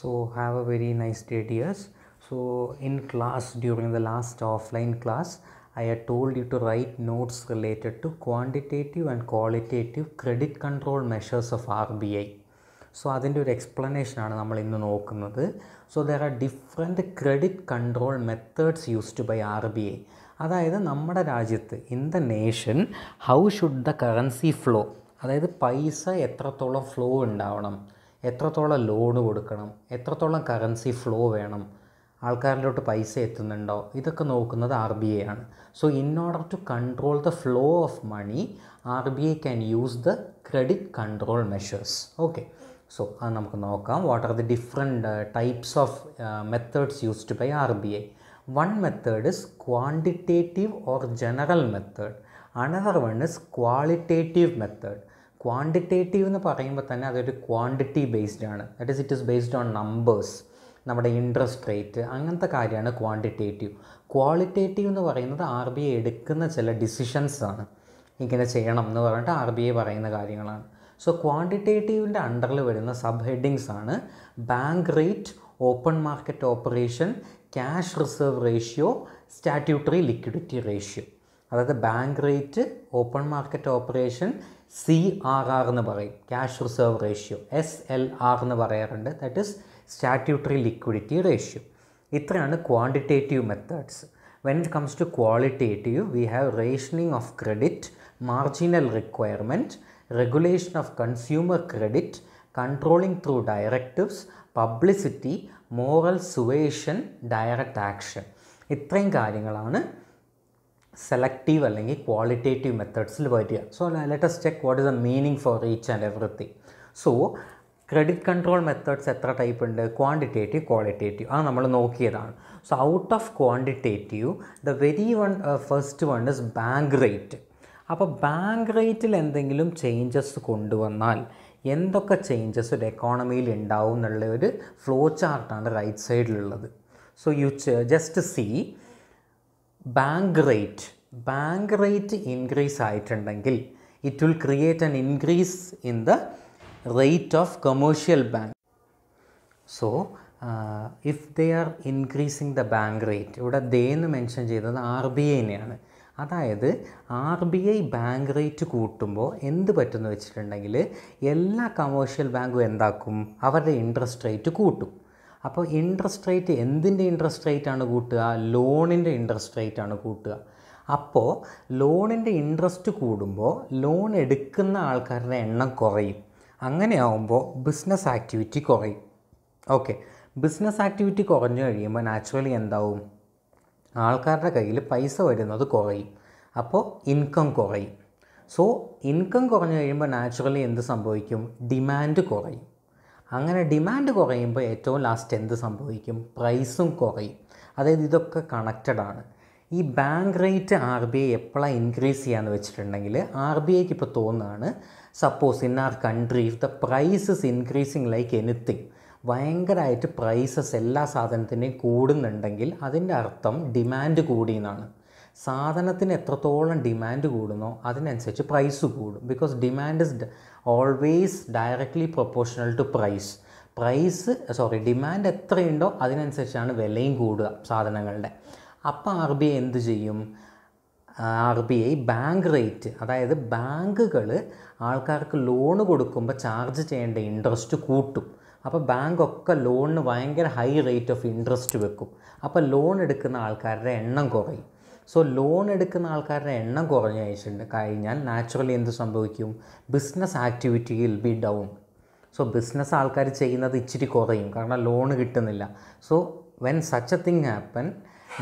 so have a very nice day dears so in class during the last offline class I had told you to write notes related to quantitative and qualitative credit control measures of RBI so adinte or explanation aanu nammal innu so so there are different credit control methods used R B I അതായത് നമ്മുടെ രാജ്യത്ത് in the nation how should the currency flow അതായത് പൈസ എത്രത്തോളം flow ഉണ്ടാവണം എത്രത്തോളം loan കൊടുക്കണം എത്രത്തോളം കറൻസി ഫ്ലോ വേണം ആൾക്കാരിലോട്ട് പൈസ എത്തുന്നുണ്ടോ ഇതൊക്കെ നോക്കുന്നത് ആർ ബി ഐ ആണ് so in order to control the flow of money R B I can use the credit control measures okay so അത് നമുക്ക് നോക്കാം what are the different types of methods used by R B I one method is quantitative or general method another one is qualitative method quantitative എന്ന് പറയുമ്പോൾ തന്നെ അതൊരു quantity based ആണ് that is it is based on numbers നമ്മുടെ interest rate അങ്ങനത്തെ കാര്യമാണ് quantitative qualitative എന്ന് പറയുന്നത് ആർ ബി ഐ എടുക്കുന്ന ചില ഡിസിഷൻസ് ആണ് ഇങ്ങനെ ചെയ്യണം എന്ന് പറഞ്ഞിട്ട് ആർ ബി ഐ പറയുന്ന കാര്യങ്ങളാണ് സോ ക്വാണ്ടിറ്റേറ്റീവിൻ്റെ അണ്ടറിൽ വരുന്ന സബ് ഹെഡിങ്സ് ആണ് bank rate open market operation cash reserve ratio statutory liquidity ratio അതായത് bank rate open market operation C R R എന്ന് പറയും cash reserve ratio S L R എന്ന് പറയാറുണ്ട് that is statutory liquidity ratio ഇത്രയാണ് quantitative methods when it comes to qualitative we have rationing of credit marginal requirement regulation of consumer credit controlling through directives publicity moral suasion direct action ഇത്രയും കാര്യങ്ങളാണ് selective അല്ലെങ്കിൽ qualitative മെത്തേഡ്സിൽ വരിക so let's check what is a meaning for each and everything so credit control methods എത്ര type ഉണ്ട് quantitative qualitative അത് നമ്മൾ നോക്കിയതാണ് so out of quantitative the very one first one is bank rate അപ്പോൾ ബാങ്ക് റേറ്റിൽ എന്തെങ്കിലും ചേഞ്ചസ് കൊണ്ടുവന്നാൽ എന്തൊക്കെ ചേഞ്ചസ് ഒരു എക്കോണമിയിൽ ഉണ്ടാവും എന്നുള്ള ഒരു ഫ്ലോ ചാർട്ടാണ് റൈറ്റ് സൈഡിലുള്ളത് so you just see bank rate bank rate increase ആയിട്ടുണ്ടെങ്കിൽ it will create an increase in the rate of commercial bank so if they are increasing the bank rate ഇവിടെ they എന്ന് mention ചെയ്തത് R B ഐനെയാണ് അതായത് R B I bank rate കൂട്ടുമ്പോൾ എന്ത് പറ്റുമെന്ന് വെച്ചിട്ടുണ്ടെങ്കിൽ എല്ലാ കമേഴ്ഷ്യൽ ബാങ്കും എന്താക്കും അവരുടെ ഇൻട്രസ്റ്റ് റേറ്റ് കൂട്ടും അപ്പോൾ ഇൻട്രസ്റ്റ് റേറ്റ് എന്തിൻ്റെ ഇൻട്രസ്റ്റ് റേറ്റ് ആണ് കൂട്ടുക ലോണിൻ്റെ ഇൻട്രസ്റ്റ് റേറ്റ് ആണ് കൂട്ടുക അപ്പോൾ ലോണിൻ്റെ ഇൻട്രസ്റ്റ് കൂടുമ്പോൾ ലോൺ എടുക്കുന്ന ആൾക്കാരുടെ എണ്ണം കുറയും അങ്ങനെയാവുമ്പോൾ ബിസിനസ് ആക്ടിവിറ്റി കുറയും ഓക്കെ ബിസിനസ് ആക്ടിവിറ്റി കുറഞ്ഞു കഴിയുമ്പോൾ നാച്ചുറലി എന്താവും ആൾക്കാരുടെ കയ്യിൽ പൈസ വരുന്നത് കുറയും അപ്പോൾ ഇൻകം കുറയും സോ ഇൻകം കുറഞ്ഞു കഴിയുമ്പോൾ നാച്ചുറലി എന്ത് സംഭവിക്കും ഡിമാൻഡ് കുറയും അങ്ങനെ ഡിമാൻഡ് കുറയുമ്പോൾ ഏറ്റവും ലാസ്റ്റ് എന്ത് സംഭവിക്കും പ്രൈസും കുറയും അതായത് ഇതൊക്കെ കണക്റ്റഡ് ആണ് ഈ bank rate R B I എപ്പോഴാണ് ഇൻക്രീസ് ചെയ്യാമെന്ന് വെച്ചിട്ടുണ്ടെങ്കിൽ ആർ ബി ഐക്ക് ഇപ്പോൾ തോന്നുകയാണ് suppose in our country if the prices increasing like anything ഭയങ്കരമായിട്ട് പ്രൈസസ് എല്ലാ സാധനത്തിൻ്റെയും കൂടുന്നുണ്ടെങ്കിൽ അതിൻ്റെ അർത്ഥം ഡിമാൻഡ് കൂടിയെന്നാണ് സാധനത്തിന് എത്രത്തോളം ഡിമാൻഡ് കൂടുന്നോ അതിനനുസരിച്ച് പ്രൈസ് കൂടും because demand is always directly proportional to price price sorry demand എത്രയുണ്ടോ അതിനനുസരിച്ചാണ് വിലയും കൂടുക സാധനങ്ങളുടെ അപ്പോൾ ആർ ബി ഐ എന്ത് ചെയ്യും R B I bank rate അതായത് ബാങ്കുകൾ ആൾക്കാർക്ക് ലോൺ കൊടുക്കുമ്പോൾ ചാർജ് ചെയ്യേണ്ട ഇൻട്രസ്റ്റ് കൂട്ടും അപ്പോൾ ബാങ്കൊക്കെ ലോണിന് ഭയങ്കര ഹൈ റേറ്റ് ഓഫ് ഇൻട്രസ്റ്റ് വെക്കും അപ്പോൾ ലോൺ എടുക്കുന്ന ആൾക്കാരുടെ എണ്ണം കുറയും സോ ലോൺ എടുക്കുന്ന ആൾക്കാരുടെ എണ്ണം കുറഞ്ഞു കഴിച്ചിട്ടുണ്ട് കഴിഞ്ഞാൽ നാച്ചുറലി എന്ത് സംഭവിക്കും business activity will be down so business ആൾക്കാർ ചെയ്യുന്നത് ഇച്ചിരി കുറയും കാരണം ലോൺ കിട്ടുന്നില്ല so when such a thing happen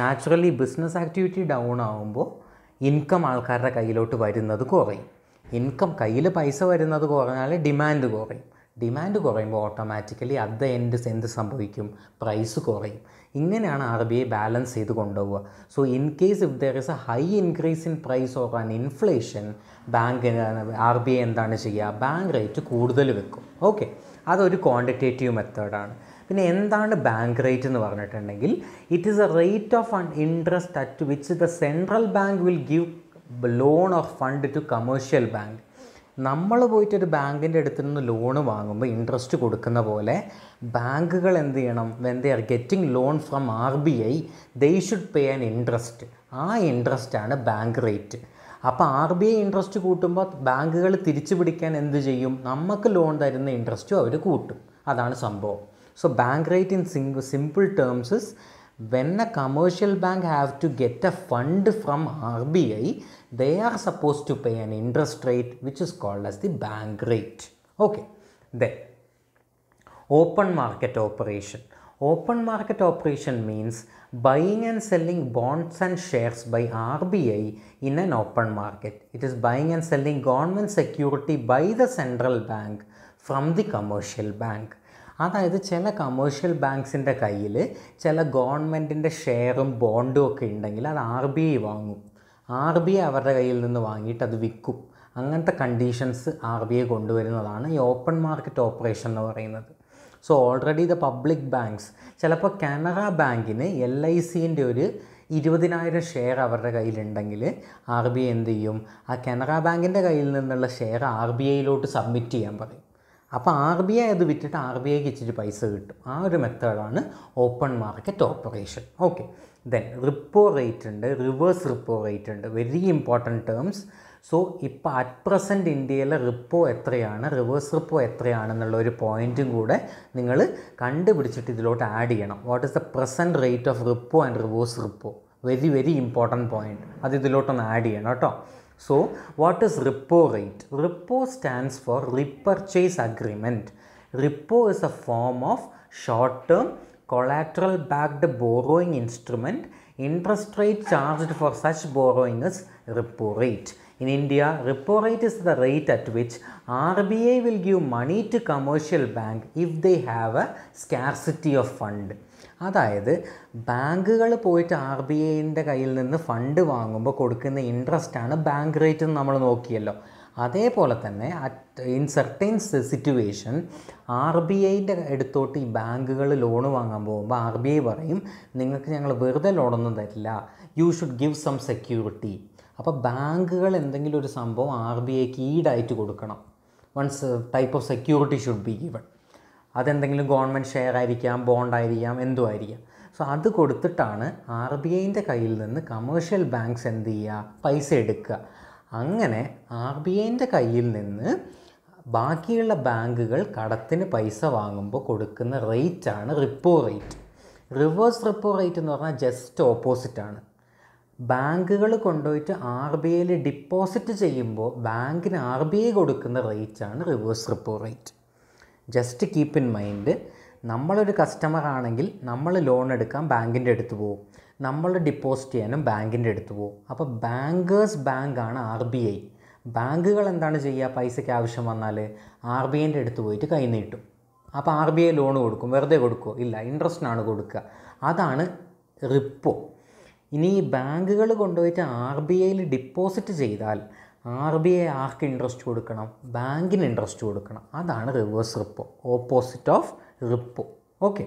naturally business activity down ആകുമ്പോൾ ഇൻകം ആൾക്കാരുടെ കയ്യിലോട്ട് വരുന്നത് കുറയും ഇൻകം കയ്യിൽ പൈസ വരുന്നത് കുറഞ്ഞാൽ ഡിമാൻഡ് കുറയും ഡിമാൻഡ് കുറയുമ്പോൾ ഓട്ടോമാറ്റിക്കലി അത് ദ എൻഡ് എന്ത് സംഭവിക്കും പ്രൈസ് കുറയും ഇങ്ങനെയാണ് ആർ ബി ഐ ബാലൻസ് ചെയ്ത് കൊണ്ടുപോവുക so in case if there is a high increase in price or an inflation bank R B I എന്താണ് ചെയ്യുക ബാങ്ക് റേറ്റ് കൂടുതൽ വെക്കും ഓക്കെ അതൊരു ക്വാണ്ടിറ്റേറ്റീവ് മെത്തേഡാണ് പിന്നെ എന്താണ് ബാങ്ക് റേറ്റ് എന്ന് പറഞ്ഞിട്ടുണ്ടെങ്കിൽ it is a rate of interest at which the central bank will give loan of fund to commercial bank നമ്മൾ പോയിട്ട് ഒരു ബാങ്കിൻ്റെ അടുത്ത് നിന്ന് ലോണ് വാങ്ങുമ്പോൾ ഇൻട്രസ്റ്റ് കൊടുക്കുന്ന പോലെ ബാങ്കുകൾ എന്ത് ചെയ്യണം when they are getting loan from R B I they should pay an interest ആ ഇൻട്രസ്റ്റാണ് ബാങ്ക് റേറ്റ് അപ്പോൾ ആർ ബി ഐ ഇൻട്രസ്റ്റ് കൂട്ടുമ്പോൾ ബാങ്കുകൾ തിരിച്ചു പിടിക്കാൻ എന്ത് ചെയ്യും നമുക്ക് ലോൺ തരുന്ന ഇൻട്രസ്റ്റും അവർ കൂട്ടും അതാണ് സംഭവം so bank rate in sing simple terms is when a commercial bank have to get a fund from RBI, they are supposed to pay an interest rate which is called as the bank rate. Okay, then open market operation. Open market operation means buying and selling bonds and shares by RBI in an open market. It is buying and selling government security by the central bank from the commercial bank. അതായത് ചില commercial ബാങ്ക്സിൻ്റെ കയ്യിൽ ചില ഗവൺമെൻറ്റിൻ്റെ ഷെയറും ബോണ്ടും ഒക്കെ ഉണ്ടെങ്കിൽ അത് R B I വാങ്ങും ആർ ബി ഐ അവരുടെ കയ്യിൽ നിന്ന് വാങ്ങിയിട്ട് അത് വിൽക്കും അങ്ങനത്തെ കണ്ടീഷൻസ് ആർ ബി ഐ കൊണ്ടുവരുന്നതാണ് ഈ ഓപ്പൺ മാർക്കറ്റ് ഓപ്പറേഷൻ എന്ന് പറയുന്നത് so already the public banks ചിലപ്പോൾ കാനറ ബാങ്കിന് എൽ ഐ സിൻ്റെ ഒരു ഇരുപതിനായിരം ഷെയർ അവരുടെ കയ്യിലുണ്ടെങ്കിൽ ആർ ബി ഐ എന്ത് ചെയ്യും ആ കാനറ ബാങ്കിൻ്റെ കയ്യിൽ നിന്നുള്ള ഷെയർ ആർ ബി ഐയിലോട്ട് സബ്മിറ്റ് ചെയ്യാൻ പറയും അപ്പോൾ ആർ ബി ഐ അത് വിറ്റിട്ട് ആർ ബി ഐക്ക് ഇച്ചിരി പൈസ കിട്ടും ആ ഒരു മെത്തേഡാണ് open market operation okay then repo rate ഉണ്ട് റിവേഴ്സ് റിപ്പോ റേറ്റ് ഉണ്ട് വെരി ഇമ്പോർട്ടൻറ്റ് ടേംസ് സോ ഇപ്പോൾ അറ്റ് പ്രസൻറ്റ് ഇന്ത്യയിലെ റിപ്പോ എത്രയാണ് റിവേഴ്സ് റിപ്പോ എത്രയാണെന്നുള്ള ഒരു പോയിൻറ്റും കൂടെ നിങ്ങൾ കണ്ടുപിടിച്ചിട്ട് ഇതിലോട്ട് ആഡ് ചെയ്യണം what is the present rate of repo and reverse repo very very important point അത് ഇതിലോട്ടൊന്ന് ആഡ് ചെയ്യണം കേട്ടോ So what is repo rate? Repo stands for repurchase agreement. Repo is a form of short-term collateral backed borrowing instrument. Interest rate charged for such borrowing is repo rate. In India, repo rate is the rate at which RBI will give money to commercial bank if they have a scarcity of fund. അതായത് ബാങ്കുകൾ പോയിട്ട് R B ഐൻ്റെ കയ്യിൽ നിന്ന് fund വാങ്ങുമ്പോൾ കൊടുക്കുന്ന interest ആണ് bank rate എന്ന് നമ്മൾ നോക്കിയല്ലോ അതേപോലെ തന്നെ at in certain situation R B ഐൻ്റെ അടുത്തോട്ട് ഈ ബാങ്കുകൾ ലോൺ വാങ്ങാൻ പോകുമ്പോൾ ആർ ബി ഐ പറയും നിങ്ങൾക്ക് ഞങ്ങൾ വെറുതെ ലോണൊന്നും തരില്ല you should give some security അപ്പോൾ ബാങ്കുകൾ എന്തെങ്കിലും ഒരു സംഭവം ആർ ബി ഐക്ക് ഈഡായിട്ട് കൊടുക്കണം once type of security should be given അതെന്തെങ്കിലും ഗവൺമെൻറ് ഷെയർ ആയിരിക്കാം ബോണ്ടായിരിക്കാം എന്തോ ആയിരിക്കാം സോ അത് കൊടുത്തിട്ടാണ് ആർ ബി ഐൻ്റെ കയ്യിൽ നിന്ന് കമേഴ്ഷ്യൽ ബാങ്ക്സ് എന്ത് ചെയ്യുക പൈസ എടുക്കുക അങ്ങനെ ആർ ബി ഐൻ്റെ കയ്യിൽ നിന്ന് ബാക്കിയുള്ള ബാങ്കുകൾ കടത്തിന് പൈസ വാങ്ങുമ്പോൾ കൊടുക്കുന്ന റേറ്റാണ് repo rate reverse repo rate എന്ന് പറഞ്ഞാൽ ജസ്റ്റ് ഓപ്പോസിറ്റാണ് ബാങ്കുകൾ കൊണ്ടുപോയിട്ട് ആർ ബി ഐയിൽ ഡിപ്പോസിറ്റ് ചെയ്യുമ്പോൾ ബാങ്കിന് ആർ ബി ഐ കൊടുക്കുന്ന റേറ്റാണ് reverse repo rate just keep in mind നമ്മളൊരു കസ്റ്റമർ ആണെങ്കിൽ നമ്മൾ ലോൺ എടുക്കാൻ ബാങ്കിൻ്റെ അടുത്ത് പോകും നമ്മൾ ഡിപ്പോസിറ്റ് ചെയ്യാനും ബാങ്കിൻ്റെ അടുത്ത് പോകും അപ്പോൾ ബാങ്കേഴ്സ് ആണ് ആർ ബി ഐ ബാങ്കുകൾ എന്താണ് ചെയ്യുക പൈസയ്ക്ക് ആവശ്യം വന്നാൽ ആർ ബി ഐൻ്റെ അടുത്ത് പോയിട്ട് കൈ നീട്ടും അപ്പോൾ ആർ ബി ഐ ലോൺ കൊടുക്കും വെറുതെ കൊടുക്കുമോ ഇല്ല ഇൻട്രസ്റ്റിനാണ് കൊടുക്കുക അതാണ് റിപ്പോ ഇനി ഈ ബാങ്കുകൾ കൊണ്ടുപോയിട്ട് ആർ ബി ഐയിൽ ഡിപ്പോസിറ്റ് ചെയ്താൽ ആർ ബി ഐ ആർക്ക് ഇൻട്രസ്റ്റ് കൊടുക്കണം ബാങ്കിന് ഇൻട്രസ്റ്റ് കൊടുക്കണം അതാണ് reverse repo opposite of repo okay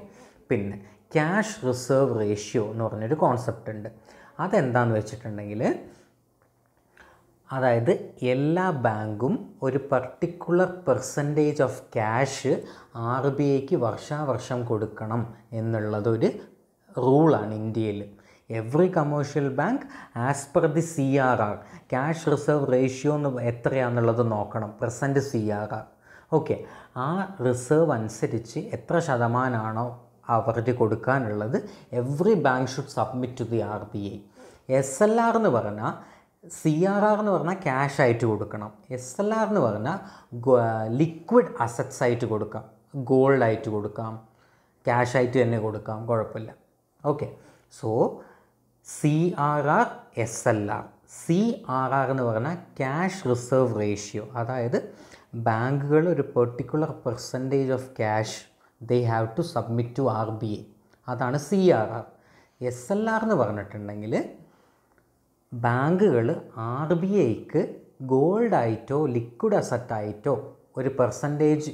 പിന്നെ ക്യാഷ് റിസർവ് റേഷ്യോ എന്ന് പറഞ്ഞൊരു കോൺസെപ്റ്റ് ഉണ്ട് അതെന്താന്ന് വെച്ചിട്ടുണ്ടെങ്കിൽ അതായത് എല്ലാ ബാങ്കും ഒരു particular percentage of cash R B ഐക്ക് വർഷാവർഷം കൊടുക്കണം എന്നുള്ളതൊരു റൂളാണ് ഇന്ത്യയിൽ every commercial bank as per the C R R cash reserve ratio എന്ന് എത്രയാണെന്നുള്ളത് നോക്കണം present C R R okay ആ റിസർവ് അനുസരിച്ച് എത്ര ശതമാനമാണോ അവരുടെ കൊടുക്കാനുള്ളത് every bank should submit to the R B I S L R എന്ന് പറഞ്ഞാൽ സി ആർ ആർ എന്ന് പറഞ്ഞാൽ ക്യാഷ് ആയിട്ട് കൊടുക്കണം എസ് എൽ ആർ എന്ന് പറഞ്ഞാൽ ലിക്വിഡ് അസറ്റ്സ് ആയിട്ട് കൊടുക്കാം ഗോൾഡ് ആയിട്ട് കൊടുക്കാം ക്യാഷ് ആയിട്ട് തന്നെ കൊടുക്കാം കുഴപ്പമില്ല okay so C R R S L R C R R എന്ന് പറഞ്ഞാൽ ക്യാഷ് റിസർവ് റേഷ്യോ അതായത് ബാങ്കുകൾ ഒരു particular percentage of cash they have to submit to R B A അതാണ് C R R S L R എന്ന് പറഞ്ഞിട്ടുണ്ടെങ്കിൽ ബാങ്കുകൾ R B ഐക്ക് ആയിട്ടോ ലിക്വിഡ് അസറ്റായിട്ടോ ഒരു പെർസെൻറ്റേജ്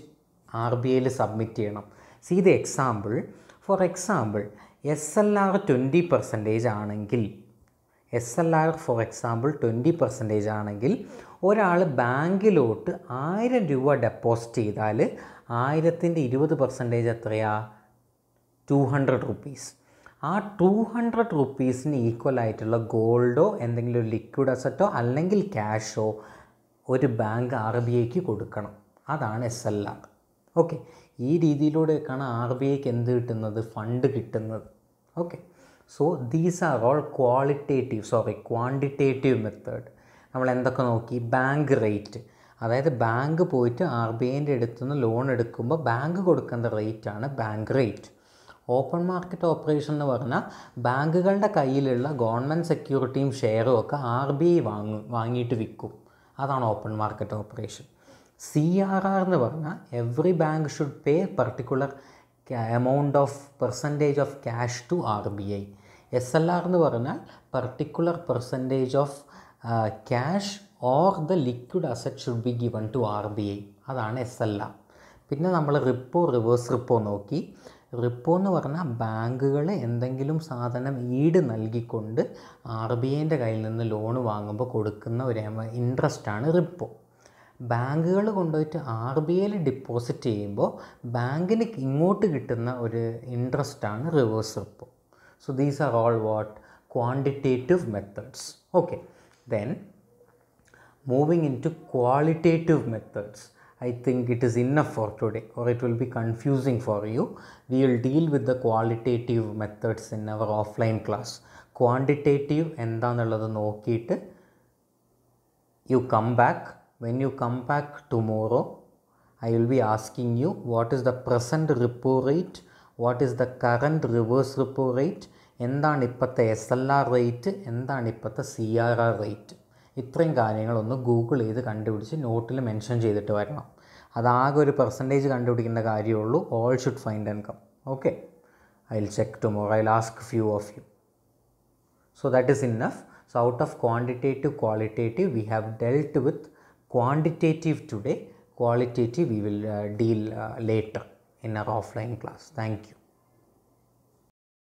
ആർ ബി ഐയിൽ സബ്മിറ്റ് ചെയ്യണം see the example for example S L R twenty percentage ആണെങ്കിൽ S L R for example twenty percentage ആണെങ്കിൽ ഒരാൾ ബാങ്കിലോട്ട് ആയിരം രൂപ ഡെപ്പോസിറ്റ് ചെയ്താൽ ആയിരത്തിൻ്റെ ഇരുപത് പെർസെൻറ്റേജ് എത്രയാ ടു ഹൺഡ്രഡ് റുപ്പീസ് ആ ടു ഹൺഡ്രഡ് റുപ്പീസിന് ഈക്വൽ ആയിട്ടുള്ള ഗോൾഡോ എന്തെങ്കിലും ഒരു ലിക്വിഡ് അസറ്റോ അല്ലെങ്കിൽ ക്യാഷോ ഒരു ബാങ്ക് ആർ ബി ഐക്ക് കൊടുക്കണം അതാണ് എസ് എൽ ആർ ഓക്കെ ഈ രീതിയിലൂടെയൊക്കെയാണ് ആർ ബി ഐക്ക് എന്ത് കിട്ടുന്നത് ഫണ്ട് കിട്ടുന്നത് okay so these are all qualitative sorry quantitative method നമ്മൾ എന്തൊക്കെ നോക്കി ബാങ്ക് റേറ്റ് അതായത് ബാങ്ക് പോയിട്ട് ആർ ബി ഐൻ്റെ അടുത്തുനിന്ന് ലോൺ എടുക്കുമ്പോൾ ബാങ്ക് കൊടുക്കുന്ന റേറ്റാണ് bank rate open market operation എന്ന് പറഞ്ഞാൽ ബാങ്കുകളുടെ കയ്യിലുള്ള ഗവൺമെൻറ് സെക്യൂരിറ്റിയും ഷെയറും ഒക്കെ ആർ ബി ഐ വാങ്ങും വാങ്ങിയിട്ട് വിൽക്കും അതാണ് open market operation C R R എന്ന് പറഞ്ഞാൽ every bank should pay particular amount of percentage of cash to R B I S L R എന്ന് പറഞ്ഞാൽ particular percentage of cash or the liquid asset should be given to R B I അതാണ് S L R പിന്നെ നമ്മൾ repo reverse repo നോക്കി repo എന്ന് പറഞ്ഞാൽ ബാങ്കുകൾ എന്തെങ്കിലും സാധനം ഈട് നൽകിക്കൊണ്ട് ആർ ബി ഐൻ്റെ കയ്യിൽ നിന്ന് ലോൺ വാങ്ങുമ്പോൾ കൊടുക്കുന്ന ഒരു ഇൻട്രസ്റ്റാണ് റിപ്പോ ബാങ്കുകൾ കൊണ്ടുപോയിട്ട് ആർ ബി ഐയിൽ ഡിപ്പോസിറ്റ് ചെയ്യുമ്പോൾ ബാങ്കിന് ഇങ്ങോട്ട് കിട്ടുന്ന ഒരു ഇൻട്രസ്റ്റ് ആണ് reverse repo so these are all what quantitative methods okay then moving into qualitative methods I think it is enough for today or it will be confusing for you we will deal with the qualitative methods in our offline class quantitative എന്താണെന്നുള്ളത് നോക്കിയിട്ട് you come back when you come back tomorrow, I will be asking you what is the present repo rate, what is the current reverse repo rate, എന്താണ് ഇപ്പോഴത്തെ S L R rate എന്താണ് ഇപ്പോഴത്തെ C R R rate ഇത്രയും കാര്യങ്ങളൊന്ന് Google ചെയ്ത് കണ്ടുപിടിച്ച് നോട്ടിൽ mention ചെയ്തിട്ട് വരണം അതാകെ ഒരു പെർസെൻറ്റേജ് കണ്ടുപിടിക്കേണ്ട കാര്യമുള്ളൂ all should find income okay I will check tomorrow I will ask few of you so that is enough so out of quantitative qualitative we have dealt with quantitative today, qualitative we will uh, deal uh, later in our offline class. Thank you.